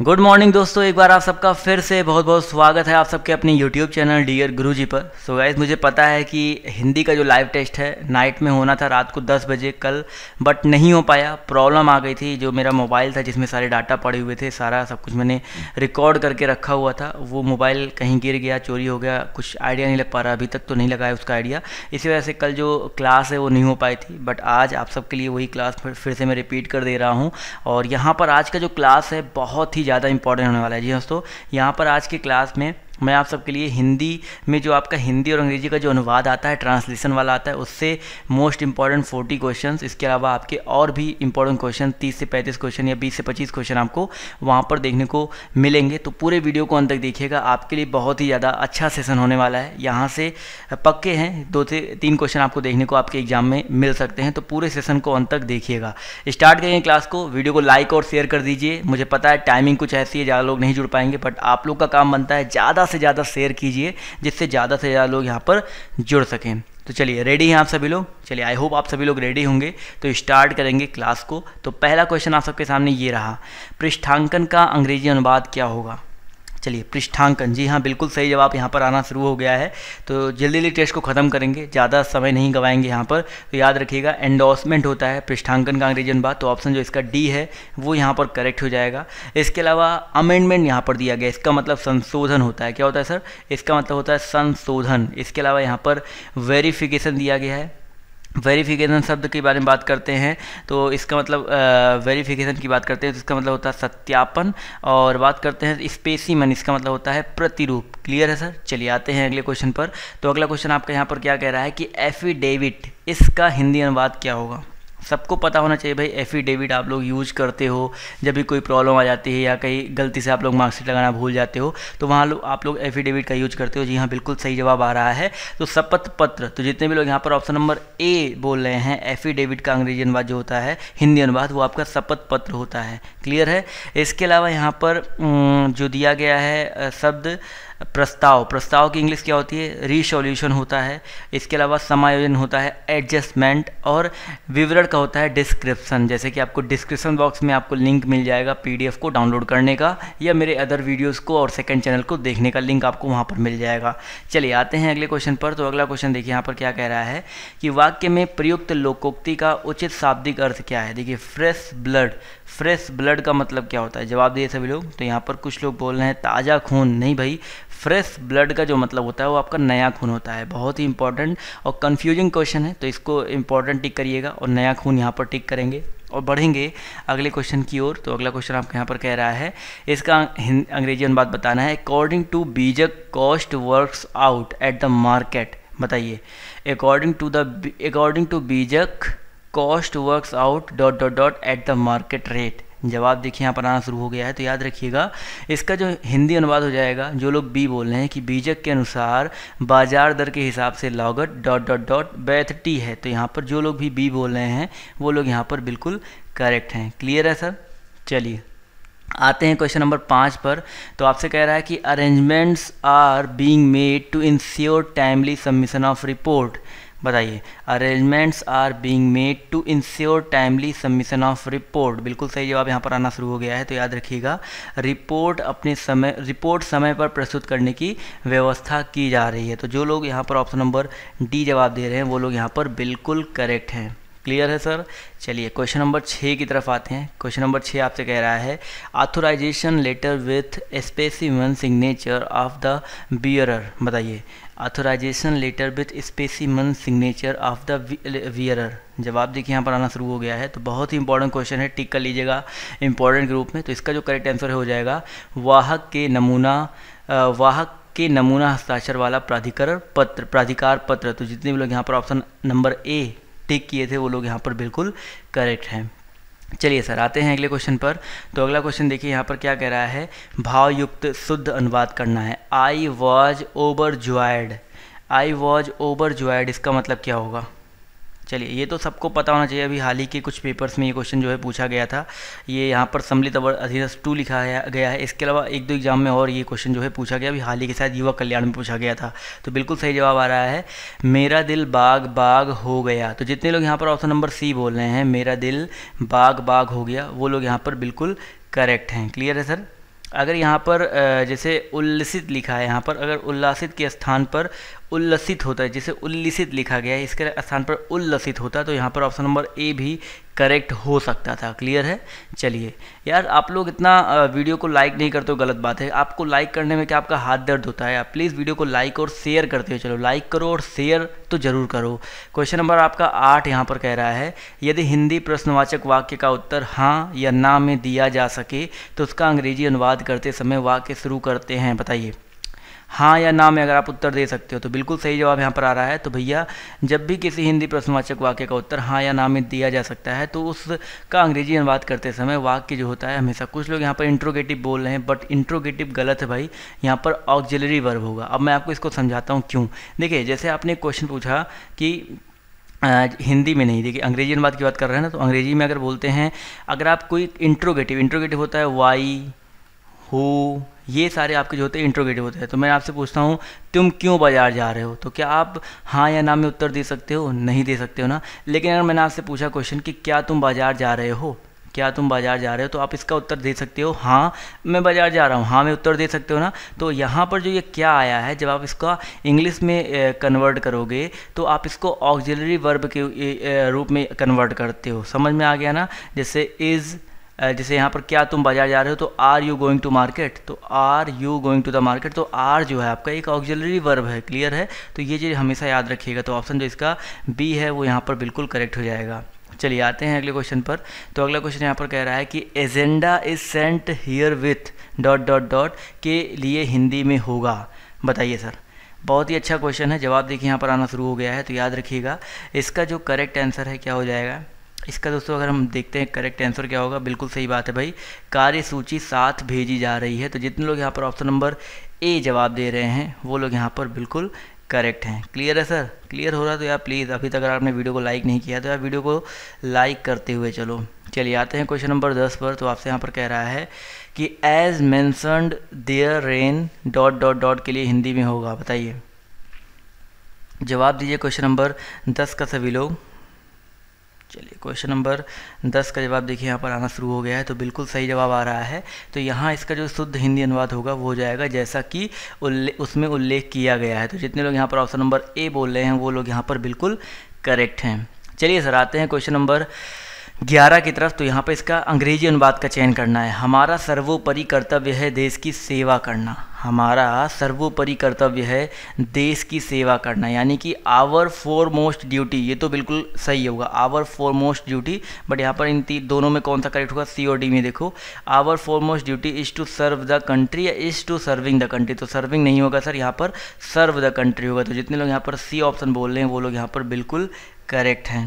good morning दोस्तों एक बार आप सबका फिर से बहुत बहुत स्वागत है आप सबके अपने यूट्यूब चैनल डियर गुरु जी पर सो so गाइज मुझे पता है कि हिंदी का जो लाइव टेस्ट है नाइट में होना था रात को 10 बजे कल बट नहीं हो पाया प्रॉब्लम आ गई थी जो मेरा मोबाइल था जिसमें सारे डाटा पड़े हुए थे सारा सब कुछ मैंने रिकॉर्ड करके रखा हुआ था वो मोबाइल कहीं गिर गया चोरी हो गया कुछ आइडिया नहीं लग पा रहा अभी तक तो नहीं लगाया उसका आइडिया इसी वजह से कल जो क्लास है वो नहीं हो पाई थी बट आज आप सबके लिए वही क्लास फिर से मैं रिपीट कर दे रहा हूँ और यहाँ पर आज का जो क्लास है बहुत ही ही ज़्यादा इंपॉर्टेंट होने वाला है जी दोस्तों यहाँ पर आज की क्लास में मैं आप सबके लिए हिंदी में जो आपका हिंदी और अंग्रेजी का जो अनुवाद आता है ट्रांसलेशन वाला आता है उससे मोस्ट इंपॉर्टेंट फोर्टी क्वेश्चन इसके अलावा आपके और भी इंपॉर्टेंट क्वेश्चन तीस से पैंतीस क्वेश्चन या बीस से पच्चीस क्वेश्चन आपको वहाँ पर देखने को मिलेंगे तो पूरे वीडियो को अंत तक देखिएगा आपके लिए बहुत ही ज़्यादा अच्छा सेशन होने वाला है यहाँ से पक्के हैं दो से तीन क्वेश्चन आपको देखने को आपके एग्जाम में मिल सकते हैं तो पूरे सेशन को अंत तक देखिएगा स्टार्ट करेंगे क्लास को वीडियो को लाइक और शेयर कर दीजिए मुझे पता है टाइमिंग कुछ ऐसी है ज़्यादा लोग नहीं जुड़ पाएंगे बट आप लोग का काम बनता है ज़्यादा से ज़्यादा शेयर कीजिए जिससे ज़्यादा से ज़्यादा लोग यहाँ पर जुड़ सकें तो चलिए रेडी हैं आप सभी लोग चलिए आई होप आप सभी लोग रेडी होंगे तो स्टार्ट करेंगे क्लास को तो पहला क्वेश्चन आप सबके सामने ये रहा पृष्ठांकन का अंग्रेजी अनुवाद क्या होगा चलिए पृष्ठांकन जी हाँ बिल्कुल सही जवाब यहाँ पर आना शुरू हो गया है तो जल्दी जल्दी टेस्ट को ख़त्म करेंगे ज़्यादा समय नहीं गवाएंगे यहाँ पर तो याद रखिएगा एंडोसमेंट होता है पृष्ठांकन का अंग्रेजन बात तो ऑप्शन जो इसका डी है वो यहाँ पर करेक्ट हो जाएगा इसके अलावा अमेंडमेंट यहाँ पर दिया गया इसका मतलब संशोधन होता है क्या होता है सर इसका मतलब होता है संशोधन इसके अलावा यहाँ पर वेरिफिकेशन दिया गया है वेरिफिकेशन शब्द के बारे में बात करते हैं तो इसका मतलब वेरिफिकेशन की बात करते हैं तो इसका मतलब होता है सत्यापन और बात करते हैं स्पेसीमन इसका मतलब होता है प्रतिरूप क्लियर है सर चलिए आते हैं अगले क्वेश्चन पर तो अगला क्वेश्चन आपका यहाँ पर क्या कह रहा है कि एफिडेविट इसका हिंदी अनुवाद क्या होगा सबको पता होना चाहिए भाई एफिडेविट आप लोग यूज करते हो जब भी कोई प्रॉब्लम आ जाती है या कहीं गलती से आप लोग मार्कशीट लगाना भूल जाते हो तो वहाँ लो, आप लोग एफिडेविट का यूज करते हो जी हाँ बिल्कुल सही जवाब आ रहा है तो शपथ पत्र तो जितने भी लोग यहाँ पर ऑप्शन नंबर ए बोल रहे हैं एफिडेविट का अंग्रेजी अनुवाद जो होता है हिंदी अनुवाद वो आपका शपथ पत्र होता है क्लियर है इसके अलावा यहाँ पर जो दिया गया है शब्द प्रस्ताव प्रस्ताव की इंग्लिश क्या होती है रिसोल्यूशन होता है इसके अलावा समायोजन होता है एडजस्टमेंट और विवरण का होता है डिस्क्रिप्सन जैसे कि आपको डिस्क्रिप्सन बॉक्स में आपको लिंक मिल जाएगा पीडीएफ को डाउनलोड करने का या मेरे अदर वीडियोज़ को और सेकेंड चैनल को देखने का लिंक आपको वहाँ पर मिल जाएगा चलिए आते हैं अगले क्वेश्चन पर तो अगला क्वेश्चन देखिए यहाँ पर क्या कह रहा है कि वाक्य में प्रयुक्त लोकोक्ति का उचित शाब्दिक अर्थ क्या है देखिए फ्रेश ब्लड फ्रेश ब्लड का मतलब क्या होता है जवाब दिए सभी लोग तो यहाँ पर कुछ लोग बोल रहे हैं ताज़ा खून नहीं भाई फ्रेश ब्लड का जो मतलब होता है वो आपका नया खून होता है बहुत ही इंपॉर्टेंट और कन्फ्यूजिंग क्वेश्चन है तो इसको इंपॉर्टेंट टिक करिएगा और नया खून यहाँ पर टिक करेंगे और बढ़ेंगे अगले क्वेश्चन की ओर तो अगला क्वेश्चन आपके यहाँ पर कह रहा है इसका अंग्रेजी अनुवाद बताना है अकॉर्डिंग टू बीजक cost works out at the market बताइए according to the according to बीजक cost work out dot dot dot at the market rate जवाब देखिए यहाँ पर आना शुरू हो गया है तो याद रखिएगा इसका जो हिंदी अनुवाद हो जाएगा जो लोग बी बोल रहे हैं कि बीजक के अनुसार बाजार दर के हिसाब से लागत डॉट डॉट डॉट बैथ टी है तो यहाँ पर जो लोग भी बी बोल रहे हैं वो लोग यहाँ पर बिल्कुल करेक्ट हैं क्लियर है सर चलिए आते हैं क्वेश्चन नंबर पाँच पर तो आपसे कह रहा है कि arrangements are being made to ensure timely submission of report बताइए arrangements are being made to ensure timely submission of report बिल्कुल सही जवाब यहाँ पर आना शुरू हो गया है तो याद रखिएगा रिपोर्ट अपने समय रिपोर्ट समय पर प्रस्तुत करने की व्यवस्था की जा रही है तो जो लोग यहाँ पर ऑप्शन नंबर डी जवाब दे रहे हैं वो लोग यहाँ पर बिल्कुल करेक्ट हैं क्लियर है सर चलिए क्वेश्चन नंबर छः की तरफ आते हैं क्वेश्चन नंबर छः आपसे कह रहा है authorization letter with specimen signature of the bearer बताइए authorization letter with specimen signature of the wearer जवाब देखिए यहाँ पर आना शुरू हो गया है तो बहुत ही इंपॉर्टेंट क्वेश्चन है टिक कर लीजिएगा इंपॉर्टेंट ग्रुप में तो इसका जो करेक्ट आंसर हो जाएगा वाहक के नमूना वाहक के नमूना हस्ताक्षर वाला प्राधिकरण पत्र प्राधिकार पत्र तो जितने भी लोग यहाँ पर ऑप्शन नंबर ए टिक किए थे वो लोग यहाँ पर बिल्कुल करेक्ट हैं चलिए सर आते हैं अगले क्वेश्चन पर तो अगला क्वेश्चन देखिए यहाँ पर क्या कह रहा है भावयुक्त शुद्ध अनुवाद करना है I was overjoyed I was overjoyed इसका मतलब क्या होगा चलिए ये तो सबको पता होना चाहिए अभी हाल ही के कुछ पेपर्स में ये क्वेश्चन जो है पूछा गया था ये यहाँ पर सम्मिलित अवर अधीनस्थ टू लिखा गया है इसके अलावा एक दो एग्जाम में और ये क्वेश्चन जो है पूछा गया अभी हाल ही के साथ युवा कल्याण में पूछा गया था तो बिल्कुल सही जवाब आ रहा है मेरा दिल बाग बाग हो गया तो जितने लोग यहाँ पर ऑप्शन नंबर सी बोल रहे हैं मेरा दिल बाग बाग हो गया वो लोग यहाँ पर बिल्कुल करेक्ट हैं क्लियर है सर अगर यहाँ पर जैसे उल्लसित लिखा है यहाँ पर अगर उल्लासित के स्थान पर उल्लसित होता है जिसे उल्लिसित लिखा गया है इसके स्थान पर उल्लसित होता है तो यहाँ पर ऑप्शन नंबर ए भी करेक्ट हो सकता था क्लियर है चलिए यार आप लोग इतना वीडियो को लाइक नहीं करते हो गलत बात है आपको लाइक करने में क्या आपका हाथ दर्द होता है आप प्लीज़ वीडियो को लाइक और शेयर करते हो चलो लाइक करो और शेयर तो ज़रूर करो क्वेश्चन नंबर आपका आठ यहाँ पर कह रहा है यदि हिंदी प्रश्नवाचक वाक्य का उत्तर हाँ या ना में दिया जा सके तो उसका अंग्रेजी अनुवाद करते समय वाक्य शुरू करते हैं बताइए हाँ या ना में अगर आप उत्तर दे सकते हो तो बिल्कुल सही जवाब यहाँ पर आ रहा है तो भैया जब भी किसी हिंदी प्रश्नवाचक वाक्य का उत्तर हाँ या ना में दिया जा सकता है तो उसका अंग्रेजी अनुवाद करते समय वाक्य जो होता है हमेशा कुछ लोग यहाँ पर इंट्रोगेटिव बोल रहे हैं बट इंट्रोगेटिव गलत है भाई यहाँ पर ऑक्जिलरी वर्ब होगा अब मैं आपको इसको समझाता हूँ क्यों देखिए जैसे आपने क्वेश्चन पूछा कि हिंदी में नहीं देखिए अंग्रेजी अनुवाद की बात कर रहे हैं ना तो अंग्रेजी में अगर बोलते हैं अगर आप कोई इंट्रोगेटिव इंट्रोगेटिव होता है वाई हु ये सारे आपके जो होते हैं इंट्रोगेटिव होते हैं तो मैं आपसे पूछता हूँ तुम क्यों बाजार जा रहे हो तो क्या आप हाँ या ना में उत्तर दे सकते हो नहीं दे सकते हो ना लेकिन अगर मैंने आपसे पूछा क्वेश्चन कि क्या तुम बाजार जा रहे हो क्या तुम बाजार जा रहे हो तो आप इसका उत्तर दे सकते हो हाँ मैं बाजार जा रहा हूँ हाँ मैं उत्तर दे सकते हो ना तो यहाँ पर जो ये क्या आया है जब आप इसका इंग्लिश में कन्वर्ट करोगे तो आप इसको ऑक्जिलरी वर्ब के रूप में कन्वर्ट करते हो समझ में आ गया ना जैसे इज़ जैसे यहाँ पर क्या तुम बाजार जा रहे हो तो are you going to market तो are you going to the market तो आर जो है आपका एक ऑक्जिलरी वर्ब है क्लियर है तो ये चीज़ हमेशा याद रखिएगा तो ऑप्शन जो इसका बी है वो यहाँ पर बिल्कुल करेक्ट हो जाएगा चलिए आते हैं अगले क्वेश्चन पर तो अगला क्वेश्चन यहाँ पर कह रहा है कि agenda is sent here with dot dot dot के लिए हिंदी में होगा बताइए सर बहुत ही अच्छा क्वेश्चन है जवाब देखिए यहाँ पर आना शुरू हो गया है तो याद रखिएगा इसका जो करेक्ट आंसर है क्या हो जाएगा इसका दोस्तों अगर हम देखते हैं करेक्ट आंसर क्या होगा बिल्कुल सही बात है भाई कार्य सूची साथ भेजी जा रही है तो जितने लोग यहाँ पर ऑप्शन नंबर ए जवाब दे रहे हैं वो लोग यहाँ पर बिल्कुल करेक्ट हैं क्लियर है सर क्लियर हो रहा तो यार प्लीज़ अभी तक अगर आपने वीडियो को लाइक नहीं किया तो यार वीडियो को लाइक करते हुए चलो चलिए आते हैं क्वेश्चन नंबर दस पर तो आपसे यहाँ पर कह रहा है कि as mentioned therein dot dot dot के लिए हिंदी में होगा बताइए जवाब दीजिए क्वेश्चन नंबर दस का सभी लोग चलिए क्वेश्चन नंबर दस का जवाब देखिए यहाँ पर आना शुरू हो गया है तो बिल्कुल सही जवाब आ रहा है तो यहाँ इसका जो शुद्ध हिंदी अनुवाद होगा वो हो जाएगा जैसा कि उल्ले, उसमें उल्लेख किया गया है तो जितने लोग यहाँ पर ऑप्शन नंबर ए बोल रहे हैं वो लोग यहाँ पर बिल्कुल करेक्ट हैं चलिए सर आते हैं क्वेश्चन नंबर ग्यारह की तरफ तो यहाँ पर इसका अंग्रेजी अनुवाद का चयन करना है हमारा सर्वोपरि कर्तव्य है देश की सेवा करना हमारा सर्वोपरि कर्तव्य है देश की सेवा करना यानी कि आवर फोर मोस्ट ड्यूटी ये तो बिल्कुल सही होगा our foremost duty but यहाँ पर इन तीन दोनों में कौन सा करेक्ट होगा सी और डी में देखो our foremost duty is to serve the country या is to serving the country तो सर्विंग नहीं होगा सर यहाँ पर सर्व द कंट्री होगा तो जितने लोग यहाँ पर सी ऑप्शन बोल रहे हैं वो लोग यहाँ पर बिल्कुल करेक्ट हैं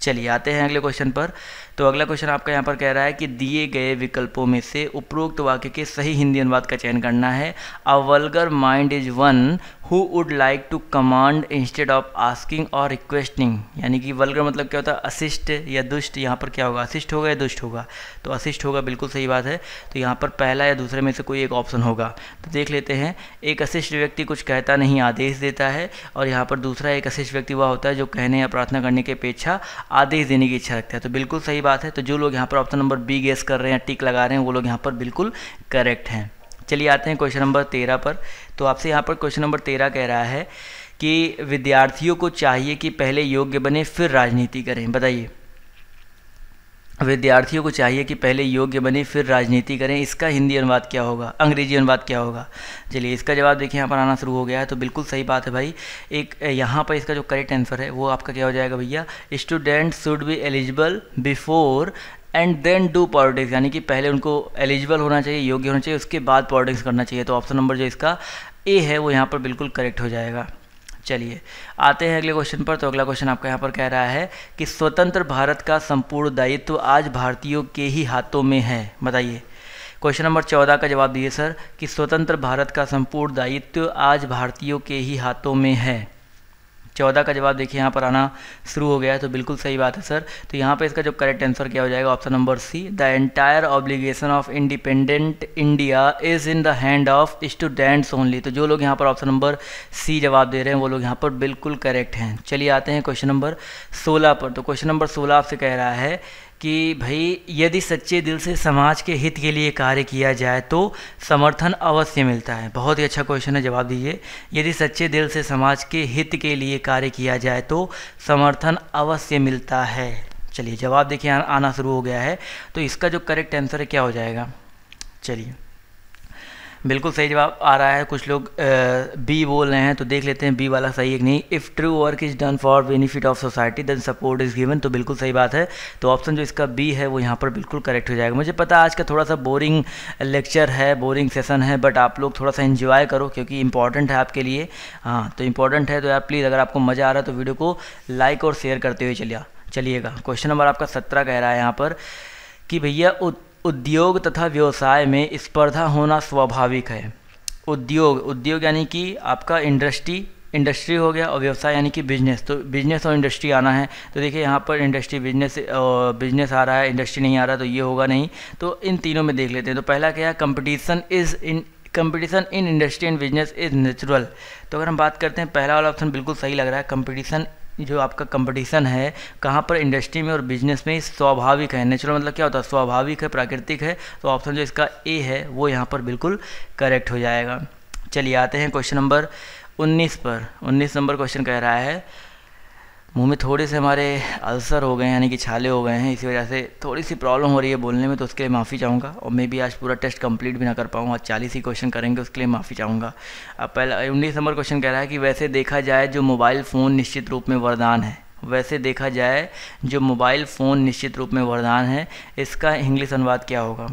चलिए आते हैं अगले क्वेश्चन पर तो अगला क्वेश्चन आपका यहाँ पर कह रहा है कि दिए गए विकल्पों में से उपरोक्त वाक्य के सही हिंदी अनुवाद का चयन करना है a vulgar mind is one who would like to command instead of asking और रिक्वेस्टिंग यानी कि वल्गर मतलब क्या होता है असिस्ट या दुष्ट यहाँ पर क्या होगा असिस्ट होगा या दुष्ट होगा तो असिस्ट होगा बिल्कुल सही बात है तो यहाँ पर पहला या दूसरे में से कोई एक ऑप्शन होगा तो देख लेते हैं एक अशिष्ट व्यक्ति कुछ कहता नहीं आदेश देता है और यहाँ पर दूसरा एक अशिष्ट व्यक्ति वह होता है जो कहने या प्रार्थना करने की अपेक्षा आदेश देने की इच्छा रखता है तो बिल्कुल सही बात है तो जो लोग यहाँ पर ऑप्शन नंबर बी गेस कर रहे हैं टिक लगा रहे हैं वो लोग यहाँ पर बिल्कुल करेक्ट हैं चलिए आते हैं क्वेश्चन नंबर तेरह पर तो आपसे यहाँ पर क्वेश्चन नंबर तेरह कह रहा है कि विद्यार्थियों को चाहिए कि पहले योग्य बने फिर राजनीति करें बताइए विद्यार्थियों को चाहिए कि पहले योग्य बने फिर राजनीति करें इसका हिंदी अनुवाद क्या होगा अंग्रेजी अनुवाद क्या होगा चलिए इसका जवाब देखिए यहाँ पर आना शुरू हो गया है तो बिल्कुल सही बात है भाई एक यहाँ पर इसका जो करेक्ट आंसर है वो आपका क्या हो जाएगा भैया student should be eligible before and then do politics यानी कि पहले उनको एलिजिबल होना चाहिए योग्य होना चाहिए उसके बाद पॉलिटिक्स करना चाहिए तो ऑप्शन नंबर जो इसका ए है वो यहाँ पर बिल्कुल करेक्ट हो जाएगा चलिए आते हैं अगले क्वेश्चन पर तो अगला क्वेश्चन आपका यहाँ पर कह रहा है कि स्वतंत्र भारत का संपूर्ण दायित्व आज भारतीयों के ही हाथों में है बताइए क्वेश्चन नंबर चौदह का जवाब दिए सर कि स्वतंत्र भारत का संपूर्ण दायित्व आज भारतीयों के ही हाथों में है चौदह का जवाब देखिए यहाँ पर आना शुरू हो गया है तो बिल्कुल सही बात है सर तो यहाँ पर इसका जो करेक्ट आंसर क्या हो जाएगा option number C the entire obligation of independent India is in the hand of students only तो जो लोग यहाँ पर ऑप्शन नंबर सी जवाब दे रहे हैं वो लोग यहाँ पर बिल्कुल करेक्ट हैं चलिए आते हैं क्वेश्चन नंबर सोलह पर तो क्वेश्चन नंबर सोलह आपसे कह रहा है कि भाई यदि सच्चे दिल से समाज के हित के लिए कार्य किया जाए तो समर्थन अवश्य मिलता है बहुत ही अच्छा क्वेश्चन है जवाब दीजिए यदि सच्चे दिल से समाज के हित के लिए कार्य किया जाए तो समर्थन अवश्य मिलता है चलिए जवाब देखिए आना शुरू हो गया है तो इसका जो करेक्ट आंसर है क्या हो जाएगा चलिए बिल्कुल सही जवाब आ रहा है कुछ लोग बी बोल रहे हैं तो देख लेते हैं बी वाला सही है कि नहीं if true work is done for benefit of society then support is given तो बिल्कुल सही बात है तो ऑप्शन जो इसका बी है वो यहाँ पर बिल्कुल करेक्ट हो जाएगा मुझे पता आज का थोड़ा सा बोरिंग लेक्चर है बोरिंग सेशन है बट आप लोग थोड़ा सा इन्जॉय करो क्योंकि इंपॉर्टेंट है आपके लिए हाँ तो इंपॉर्टेंट है तो यार प्लीज़ अगर आपको मज़ा आ रहा है तो वीडियो को लाइक और शेयर करते हुए चलिए चलिएगा क्वेश्चन नंबर आपका सत्रह कह रहा है यहाँ पर कि भैया उद्योग तथा व्यवसाय में स्पर्धा होना स्वाभाविक है उद्योग उद्योग यानी कि आपका इंडस्ट्री इंडस्ट्री हो गया और व्यवसाय यानी कि बिजनेस तो बिजनेस और इंडस्ट्री आना है तो देखिए यहाँ पर इंडस्ट्री बिजनेस बिजनेस आ रहा है इंडस्ट्री नहीं आ रहा तो ये होगा नहीं तो इन तीनों में देख लेते हैं तो पहला क्या है competition is in competition in industry and business is natural तो अगर हम बात करते हैं पहला वाला ऑप्शन बिल्कुल सही लग रहा है कंपटीशन जो आपका कंपटीशन है कहाँ पर इंडस्ट्री में और बिजनेस में स्वाभाविक है नेचुरल मतलब क्या होता है स्वाभाविक है प्राकृतिक है तो ऑप्शन जो इसका ए है वो यहाँ पर बिल्कुल करेक्ट हो जाएगा चलिए आते हैं क्वेश्चन नंबर 19 पर 19 नंबर क्वेश्चन कह रहा है मुंह में थोड़े से हमारे अल्सर हो गए हैं यानी कि छाले हो गए हैं इसी वजह से थोड़ी सी प्रॉब्लम हो रही है बोलने में तो उसके लिए माफ़ी चाहूँगा और मे भी आज पूरा टेस्ट कंप्लीट भी ना कर पाऊँ आज चालीस ही क्वेश्चन करेंगे उसके लिए माफ़ी चाहूँगा अब पहला उन्नीस नंबर क्वेश्चन कह रहा है कि वैसे देखा जाए जो मोबाइल फ़ोन निश्चित रूप में वरदान है वैसे देखा जाए जो मोबाइल फ़ोन निश्चित रूप में वरदान है इसका इंग्लिश अनुवाद क्या होगा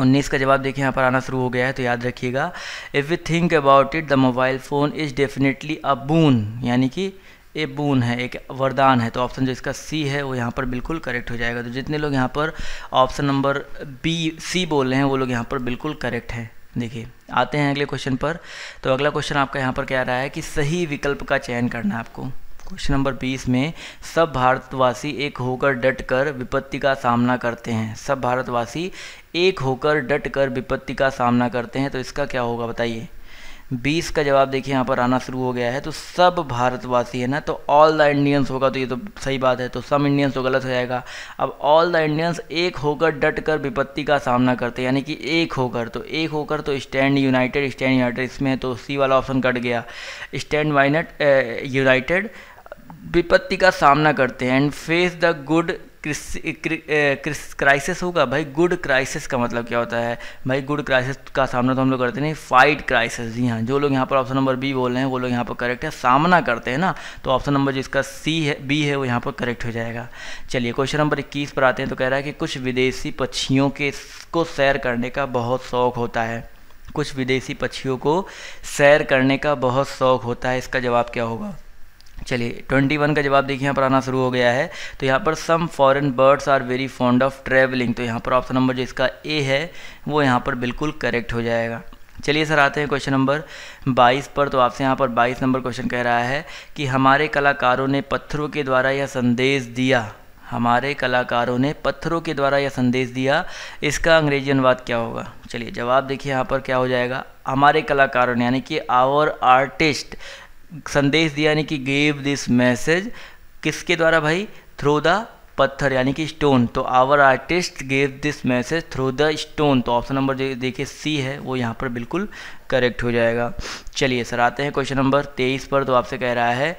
उन्नीस का जवाब देखिए यहाँ पर आना शुरू हो गया है तो याद रखिएगा if you think about it the mobile phone is definitely a boon यानी कि ए बून है एक वरदान है तो ऑप्शन जो इसका सी है वो यहाँ पर बिल्कुल करेक्ट हो जाएगा तो जितने लोग यहाँ पर ऑप्शन नंबर बी सी बोल रहे हैं वो लोग यहाँ पर बिल्कुल करेक्ट हैं देखिए आते हैं अगले क्वेश्चन पर तो अगला क्वेश्चन आपका यहाँ पर क्या रहा है कि सही विकल्प का चयन करना है आपको क्वेश्चन नंबर बीस में सब भारतवासी एक होकर डट कर विपत्ति का सामना करते हैं सब भारतवासी एक होकर डट कर विपत्ति का सामना करते हैं तो इसका क्या होगा बताइए बीस का जवाब देखिए यहाँ पर आना शुरू हो गया है तो सब भारतवासी है ना तो ऑल द इंडियंस होगा तो ये तो सही बात है तो सम इंडियंस तो गलत हो जाएगा अब ऑल द इंडियंस एक होकर डट कर विपत्ति का सामना करते यानी कि एक होकर तो एक होकर तो स्टैंड यूनाइटेड स्टैंड यूनाइटेड इसमें तो सी वाला ऑप्शन कट गया स्टैंड वाइनट यूनाइटेड विपत्ति का सामना करते हैं एंड फेस द गुड क्रिस क्राइसिस होगा भाई गुड क्राइसिस का मतलब क्या होता है भाई गुड क्राइसिस का सामना तो हम लोग करते नहीं फाइट क्राइसिस जी हाँ जो लोग यहाँ पर ऑप्शन नंबर बी बोल रहे हैं वो लोग यहाँ पर करेक्ट है सामना करते हैं ना तो ऑप्शन नंबर जिसका सी है बी है वो यहाँ पर करेक्ट हो जाएगा चलिए क्वेश्चन नंबर इक्कीस पर आते हैं तो कह रहा है कि कुछ विदेशी पक्षियों के को सैर करने का बहुत शौक होता है कुछ विदेशी पक्षियों को सैर करने का बहुत शौक होता है इसका जवाब क्या होगा चलिए 21 का जवाब देखिए यहाँ पर आना शुरू हो गया है तो यहाँ पर some foreign birds are very fond of travelling तो यहाँ पर ऑप्शन नंबर जो इसका ए है वो यहाँ पर बिल्कुल करेक्ट हो जाएगा चलिए सर आते हैं क्वेश्चन नंबर 22 पर तो आपसे यहाँ पर 22 नंबर क्वेश्चन कह रहा है कि हमारे कलाकारों ने पत्थरों के द्वारा यह संदेश दिया हमारे कलाकारों ने पत्थरों के द्वारा यह संदेश दिया इसका अंग्रेजी अनुवाद क्या होगा चलिए जवाब देखिए यहाँ पर क्या हो जाएगा हमारे कलाकारों ने यानी कि आवर आर्टिस्ट संदेश दिया यानी कि गेव दिस मैसेज किसके द्वारा भाई थ्रू द पत्थर यानी कि स्टोन तो our artist gave this message through the stone तो ऑप्शन नंबर जो देखिए सी है वो यहाँ पर बिल्कुल करेक्ट हो जाएगा चलिए सर आते हैं क्वेश्चन नंबर तेईस पर तो आपसे कह रहा है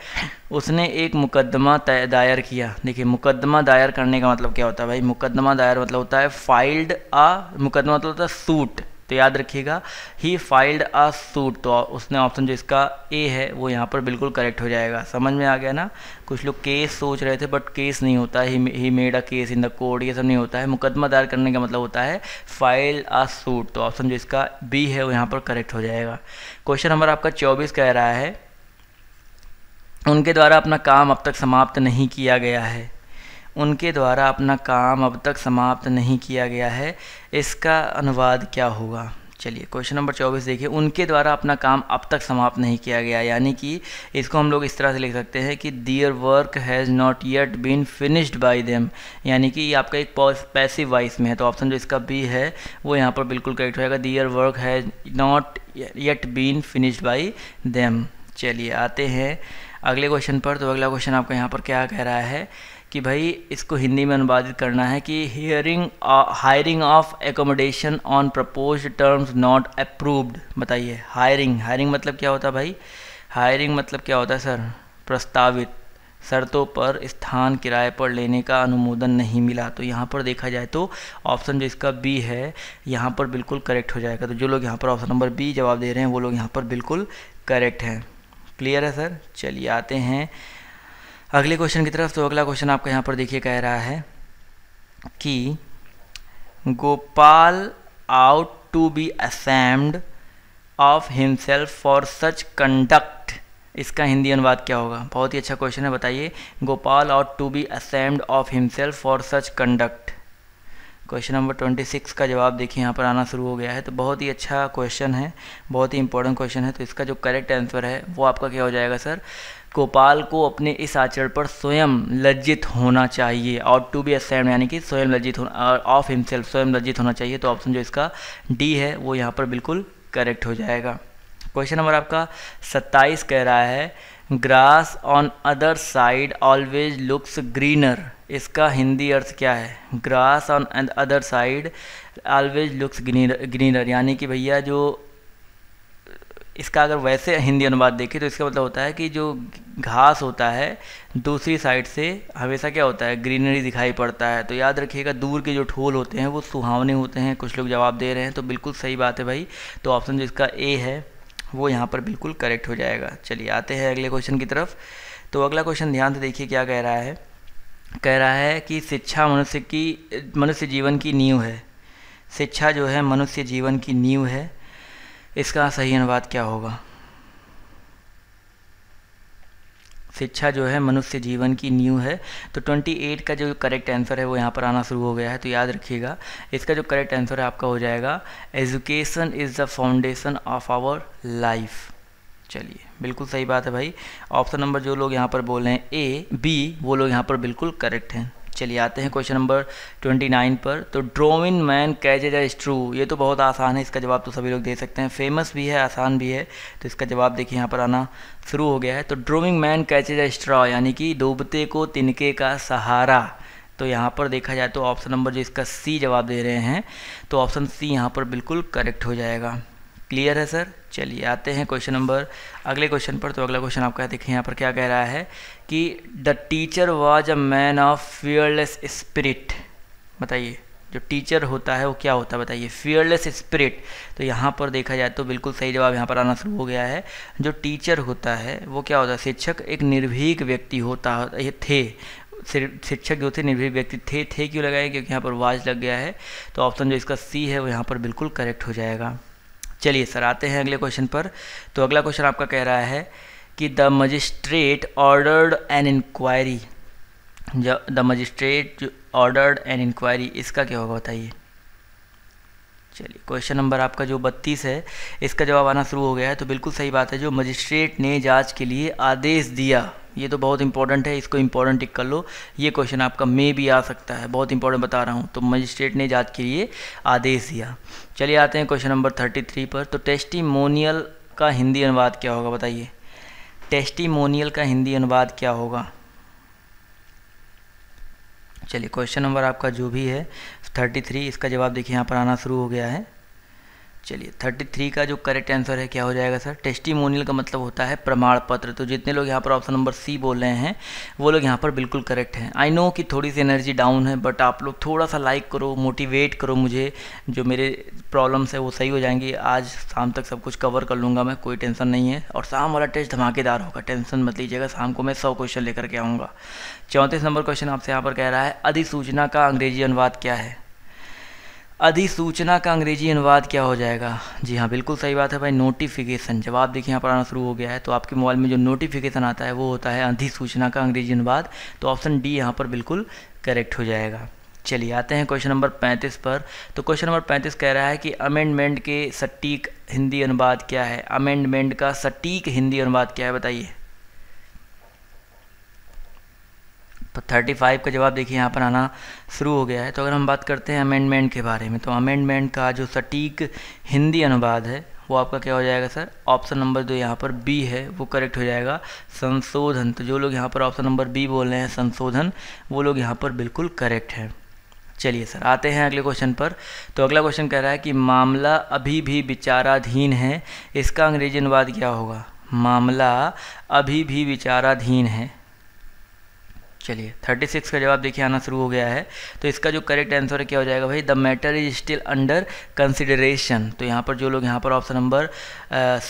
उसने एक मुकदमा दायर किया देखिए मुकदमा दायर करने का मतलब क्या होता है भाई मुकदमा दायर मतलब होता है फाइल्ड आ मुकदमा मतलब होता है सूट तो याद रखिएगा ही फाइल्ड अ सूट तो उसने ऑप्शन जो इसका ए है वो यहाँ पर बिल्कुल करेक्ट हो जाएगा समझ में आ गया ना कुछ लोग केस सोच रहे थे बट केस नहीं होता ही made a case in the court ये सब नहीं होता है मुकदमा दायर करने का मतलब होता है फाइल अ सूट तो ऑप्शन जो इसका बी है वो यहाँ पर करेक्ट हो जाएगा क्वेश्चन नंबर आपका चौबीस कह रहा है उनके द्वारा अपना काम अब तक समाप्त नहीं किया गया है उनके द्वारा अपना काम अब तक समाप्त नहीं किया गया है इसका अनुवाद क्या होगा चलिए क्वेश्चन नंबर चौबीस देखिए उनके द्वारा अपना काम अब तक समाप्त नहीं किया गया यानी कि इसको हम लोग इस तरह से लिख सकते हैं कि their work has not yet been finished by them यानी कि ये आपका एक पैसिव वाइस में है तो ऑप्शन जो इसका बी है वो यहाँ पर बिल्कुल करेक्ट हो जाएगा their work has not yet been finished by them चलिए आते हैं अगले क्वेश्चन पर तो अगला क्वेश्चन आपका यहाँ पर क्या कह रहा है कि भाई इसको हिंदी में अनुवादित करना है कि hearing hiring of accommodation on propose terms not approved बताइए हायरिंग हायरिंग मतलब क्या होता है भाई हायरिंग मतलब क्या होता है सर प्रस्तावित शर्तों पर स्थान किराए पर लेने का अनुमोदन नहीं मिला तो यहाँ पर देखा जाए तो ऑप्शन जो इसका बी है यहाँ पर बिल्कुल करेक्ट हो जाएगा तो जो लोग यहाँ पर ऑप्शन नंबर बी जवाब दे रहे हैं वो लोग यहाँ पर बिल्कुल करेक्ट हैं क्लियर है सर चलिए आते हैं अगले क्वेश्चन की तरफ तो अगला क्वेश्चन आपको यहाँ पर देखिए कह रहा है कि Gopal ought to be ashamed of himself for such conduct इसका हिंदी अनुवाद क्या होगा बहुत ही अच्छा क्वेश्चन है बताइए Gopal ought to be ashamed of himself for such conduct question number twenty six का जवाब देखिए यहाँ पर आना शुरू हो गया है तो बहुत ही अच्छा क्वेश्चन है बहुत ही इंपॉर्टेंट क्वेश्चन है तो इसका जो करेक्ट आंसर है वो आपका क्या हो जाएगा सर गोपाल को अपने इस आचरण पर स्वयं लज्जित होना चाहिए और टू बी असैम यानी कि स्वयं लज्जित होना ऑफ uh, हिमसेल्फ स्वयं लज्जित होना चाहिए तो ऑप्शन जो इसका डी है वो यहाँ पर बिल्कुल करेक्ट हो जाएगा क्वेश्चन नंबर आपका सत्ताईस कह रहा है grass on other side always looks greener इसका हिंदी अर्थ क्या है grass on other side always looks greener greener यानी कि भैया जो इसका अगर वैसे हिंदी अनुवाद देखें तो इसका मतलब होता है कि जो घास होता है दूसरी साइड से हमेशा क्या होता है ग्रीनरी दिखाई पड़ता है तो याद रखिएगा दूर के जो ठोल होते हैं वो सुहावने होते हैं कुछ लोग जवाब दे रहे हैं तो बिल्कुल सही बात है भाई तो ऑप्शन जो इसका ए है वो यहाँ पर बिल्कुल करेक्ट हो जाएगा चलिए आते हैं अगले क्वेश्चन की तरफ तो अगला क्वेश्चन ध्यान से देखिए क्या कह रहा है कह रहा है कि शिक्षा मनुष्य की मनुष्य जीवन की नींव है शिक्षा जो है मनुष्य जीवन की नींव है इसका सही अनुवाद क्या होगा शिक्षा जो है मनुष्य जीवन की न्यू है तो 28 का जो करेक्ट आंसर है वो यहाँ पर आना शुरू हो गया है तो याद रखिएगा इसका जो करेक्ट आंसर है आपका हो जाएगा education is the foundation of our life चलिए बिल्कुल सही बात है भाई ऑप्शन नंबर जो लोग यहाँ पर बोल रहे हैं ए बी वो लोग यहाँ पर बिल्कुल करेक्ट हैं चलिए आते हैं क्वेश्चन नंबर ट्वेंटी नाइन पर तो drowning man catches a straw ये तो बहुत आसान है इसका जवाब तो सभी लोग दे सकते हैं फेमस भी है आसान भी है तो इसका जवाब देखिए यहाँ पर आना शुरू हो गया है तो drowning man catches a straw यानी कि डूबते को तिनके का सहारा तो यहाँ पर देखा जाए तो ऑप्शन नंबर जो इसका सी जवाब दे रहे हैं तो ऑप्शन सी यहाँ पर बिल्कुल करेक्ट हो जाएगा क्लियर है सर चलिए आते हैं क्वेश्चन नंबर अगले क्वेश्चन पर तो अगला क्वेश्चन आपका देखिए यहाँ पर क्या कह रहा है कि the teacher was a man of fearless spirit बताइए जो टीचर होता है वो क्या होता है बताइए फियरलेस स्पिरिट तो यहाँ पर देखा जाए तो बिल्कुल सही जवाब यहाँ पर आना शुरू हो गया है जो टीचर होता है वो क्या होता है शिक्षक एक निर्भीक व्यक्ति होता ये थे शिक्षक जो थे निर्भीक व्यक्ति थे थे क्यों लगाए क्योंकि यहाँ पर वाज लग गया है तो ऑप्शन जो इसका सी है वो यहाँ पर बिल्कुल करेक्ट हो जाएगा चलिए सर आते हैं अगले क्वेश्चन पर तो अगला क्वेश्चन आपका कह रहा है कि the magistrate ordered an inquiry the magistrate ordered an inquiry इसका क्या होगा बताइए चलिए क्वेश्चन नंबर आपका जो बत्तीस है इसका जवाब आना शुरू हो गया है तो बिल्कुल सही बात है जो मजिस्ट्रेट ने जांच के लिए आदेश दिया ये तो बहुत इंपॉर्टेंट है इसको इंपॉर्टेंट टिक कर लो ये क्वेश्चन आपका मे भी आ सकता है बहुत इंपॉर्टेंट बता रहा हूँ तो मजिस्ट्रेट ने जांच के लिए आदेश दिया चलिए आते हैं क्वेश्चन नंबर थर्टी थ्री पर तो टेस्टिमोनियल का हिंदी अनुवाद क्या होगा बताइए टेस्टिमोनियल का हिंदी अनुवाद क्या होगा चलिए क्वेश्चन नंबर आपका जो भी है थर्टी थ्री इसका जवाब देखिए यहाँ पर आना शुरू हो गया है चलिए थर्टी थ्री का जो करेक्ट आंसर है क्या हो जाएगा सर टेस्टीमोनियल का मतलब होता है प्रमाण पत्र तो जितने लोग यहाँ पर ऑप्शन नंबर सी बोल रहे हैं वो लोग यहाँ पर बिल्कुल करेक्ट हैं आई नो कि थोड़ी सी एनर्जी डाउन है बट आप लोग थोड़ा सा लाइक करो मोटिवेट करो मुझे जो मेरे प्रॉब्लम्स है वो सही हो जाएंगी आज शाम तक सब कुछ कवर कर लूँगा मैं कोई टेंशन नहीं है और शाम वाला टेस्ट धमाकेदार होगा टेंशन मत लीजिएगा शाम को मैं सौ क्वेश्चन लेकर के आऊँगा चौंतीस नंबर क्वेश्चन आपसे यहाँ पर कह रहा है अधिसूचना का अंग्रेजी अनुवाद क्या है अधिसूचना का अंग्रेजी अनुवाद क्या हो जाएगा जी हाँ बिल्कुल सही बात है भाई नोटिफिकेशन जब आप देखिए यहाँ पर आना शुरू हो गया है तो आपके मोबाइल में जो नोटिफिकेशन आता है वो होता है अधिसूचना का अंग्रेजी अनुवाद तो ऑप्शन डी यहाँ पर बिल्कुल करेक्ट हो जाएगा चलिए आते हैं क्वेश्चन नंबर 35 पर तो क्वेश्चन नंबर 35 कह रहा है कि अमेंडमेंट के सटीक हिंदी अनुवाद क्या है अमेंडमेंट का सटीक हिंदी अनुवाद क्या है बताइए तो 35 का जवाब देखिए यहाँ पर आना शुरू हो गया है तो अगर हम बात करते हैं अमेंडमेंट के बारे में तो अमेंडमेंट का जो सटीक हिंदी अनुवाद है वो आपका क्या हो जाएगा सर ऑप्शन नंबर जो यहाँ पर बी है वो करेक्ट हो जाएगा संशोधन तो जो लोग यहाँ पर ऑप्शन नंबर बी बोल रहे हैं संशोधन वो लोग यहाँ पर बिल्कुल करेक्ट है चलिए सर आते हैं अगले क्वेश्चन पर तो अगला क्वेश्चन कह रहा है कि मामला अभी भी विचाराधीन है इसका अंग्रेजी अनुवाद क्या होगा मामला अभी भी विचाराधीन है चलिए 36 का जवाब देखिए आना शुरू हो गया है तो इसका जो करेक्ट आंसर है क्या हो जाएगा भाई the matter is still under consideration तो यहाँ पर जो लोग यहाँ पर ऑप्शन नंबर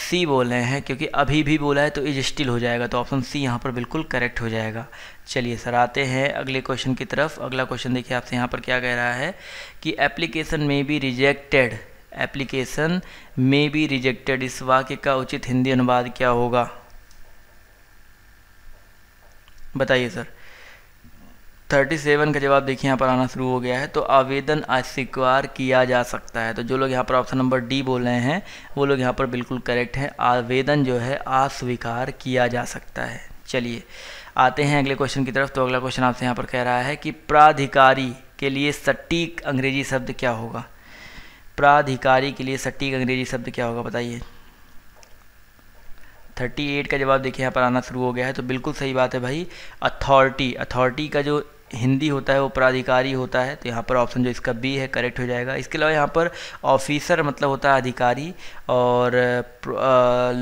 सी बोल रहे हैं क्योंकि अभी भी बोला है तो इज स्टिल हो जाएगा तो ऑप्शन सी यहाँ पर बिल्कुल करेक्ट हो जाएगा चलिए सर आते हैं अगले क्वेश्चन की तरफ अगला क्वेश्चन देखिए आपसे यहाँ पर क्या कह रहा है कि एप्लीकेशन में बी रिजेक्टेड एप्लीकेशन में बी रिजेक्टेड इस वाक्य का उचित हिंदी अनुवाद क्या होगा बताइए सर थर्टी सेवन का जवाब देखिए यहाँ पर आना शुरू हो गया है तो आवेदन अस्वीकार किया जा सकता है तो जो लोग यहाँ पर ऑप्शन नंबर डी बोल रहे हैं वो लोग यहाँ पर बिल्कुल करेक्ट है आवेदन जो है अस्वीकार किया जा सकता है चलिए आते हैं अगले क्वेश्चन की तरफ तो अगला क्वेश्चन आपसे यहाँ पर कह रहा है कि प्राधिकारी के लिए सटीक अंग्रेजी शब्द क्या होगा प्राधिकारी के लिए सटीक अंग्रेजी शब्द क्या होगा बताइए थर्टी एट का जवाब देखिए यहाँ पर आना शुरू हो गया है तो बिल्कुल सही बात है भाई अथॉरिटी अथॉरिटी का जो हिंदी होता है वो प्राधिकारी होता है तो यहाँ पर ऑप्शन जो इसका बी है करेक्ट हो जाएगा इसके अलावा यहाँ पर ऑफिसर मतलब होता है अधिकारी और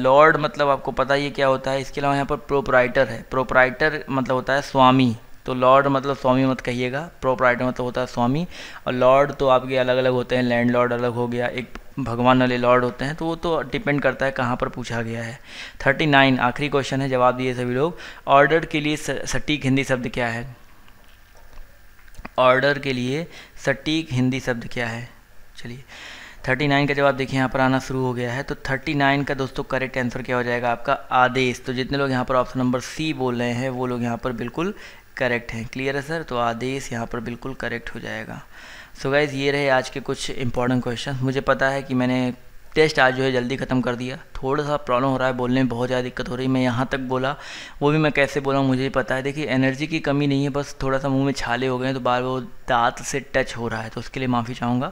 लॉर्ड मतलब आपको पता ही क्या होता है इसके अलावा यहाँ पर प्रोपराइटर है प्रोपराइटर मतलब होता है स्वामी तो लॉर्ड मतलब स्वामी मत कहिएगा प्रोपराइटर मतलब होता है स्वामी और लॉर्ड तो आपके अलग अलग होते हैं लैंड लॉर्ड अलग हो गया एक भगवान वाले लॉर्ड होते हैं तो वो तो डिपेंड करता है कहाँ पर पूछा गया है थर्टी नाइन आखिरी क्वेश्चन है जवाब दिए सभी लोग ऑर्डर के लिए सटीक हिंदी शब्द क्या है ऑर्डर के लिए सटीक हिंदी शब्द क्या है चलिए 39 का जवाब देखिए यहाँ पर आना शुरू हो गया है तो 39 का दोस्तों करेक्ट आंसर क्या हो जाएगा आपका आदेश तो जितने लोग यहाँ पर ऑप्शन नंबर सी बोल रहे हैं वो लोग यहाँ पर बिल्कुल करेक्ट हैं क्लियर है सर तो आदेश यहाँ पर बिल्कुल करेक्ट हो जाएगा सो so गाइज़ ये रहे आज के कुछ इंपॉर्टेंट क्वेश्चन मुझे पता है कि मैंने टेस्ट आज जो है जल्दी ख़त्म कर दिया थोड़ा सा प्रॉब्लम हो रहा है बोलने में बहुत ज़्यादा दिक्कत हो रही है मैं यहाँ तक बोला वो भी मैं कैसे बोला मुझे पता है देखिए एनर्जी की कमी नहीं है बस थोड़ा सा मुंह में छाले हो गए हैं तो बार वो दांत से टच हो रहा है तो उसके लिए माफ़ी चाहूँगा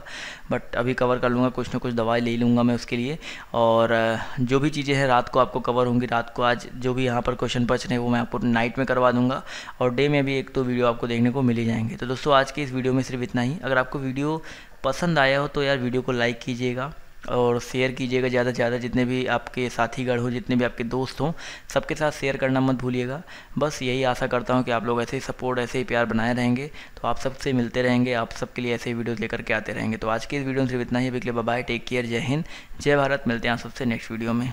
बट अभी कवर कर लूँगा कुछ ना कुछ दवाई ले लूँगा मैं उसके लिए और जो भी चीज़ें हैं रात को आपको कवर होंगी रात को आज जो भी यहाँ पर क्वेश्चन बच रहे हैं वो मैं आपको नाइट में करवा दूँगा और डे में भी एक दो वीडियो आपको देखने को मिल ही जाएंगे तो दोस्तों आज के इस वीडियो में सिर्फ इतना ही अगर आपको वीडियो पसंद आया हो तो यार वीडियो को लाइक कीजिएगा और शेयर कीजिएगा ज़्यादा से ज़्यादा जितने भी आपके साथीगढ़ हो जितने भी आपके दोस्त हों सबके साथ शेयर करना मत भूलिएगा बस यही आशा करता हूँ कि आप लोग ऐसे ही सपोर्ट ऐसे ही प्यार बनाए रहेंगे तो आप सबसे मिलते रहेंगे आप सबके लिए ऐसे ही वीडियोज़ लेकर के आते रहेंगे तो आज की इस वीडियो में सिर्फ इतना ही बिकले बाय टेक केयर जय हिंद जय भारत मिलते हैं आप सबसे नेक्स्ट वीडियो में